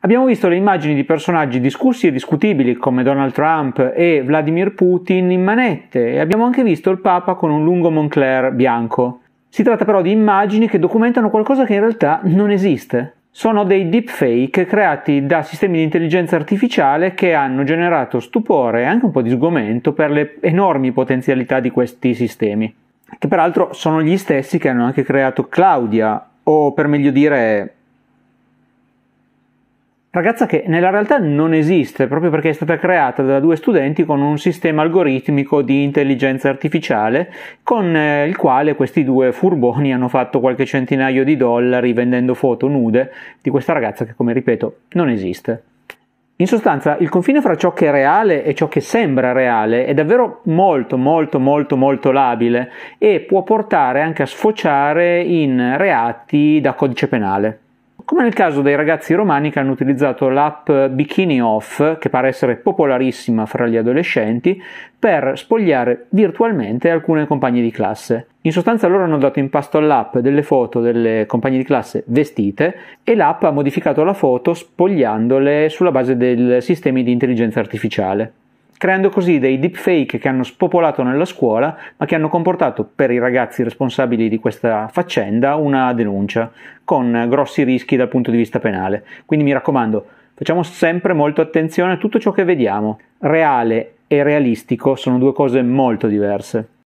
Abbiamo visto le immagini di personaggi discussi e discutibili come Donald Trump e Vladimir Putin in manette e abbiamo anche visto il Papa con un lungo Moncler bianco. Si tratta però di immagini che documentano qualcosa che in realtà non esiste. Sono dei deepfake creati da sistemi di intelligenza artificiale che hanno generato stupore e anche un po' di sgomento per le enormi potenzialità di questi sistemi, che peraltro sono gli stessi che hanno anche creato Claudia, o per meglio dire ragazza che nella realtà non esiste proprio perché è stata creata da due studenti con un sistema algoritmico di intelligenza artificiale con eh, il quale questi due furboni hanno fatto qualche centinaio di dollari vendendo foto nude di questa ragazza che come ripeto non esiste. In sostanza, il confine fra ciò che è reale e ciò che sembra reale è davvero molto, molto, molto, molto labile e può portare anche a sfociare in reati da codice penale come nel caso dei ragazzi romani che hanno utilizzato l'app Bikini Off, che pare essere popolarissima fra gli adolescenti, per spogliare virtualmente alcune compagne di classe. In sostanza loro hanno dato in pasto all'app delle foto delle compagne di classe vestite e l'app ha modificato la foto spogliandole sulla base dei sistemi di intelligenza artificiale creando così dei deepfake che hanno spopolato nella scuola, ma che hanno comportato per i ragazzi responsabili di questa faccenda una denuncia, con grossi rischi dal punto di vista penale. Quindi mi raccomando, facciamo sempre molto attenzione a tutto ciò che vediamo. Reale e realistico sono due cose molto diverse.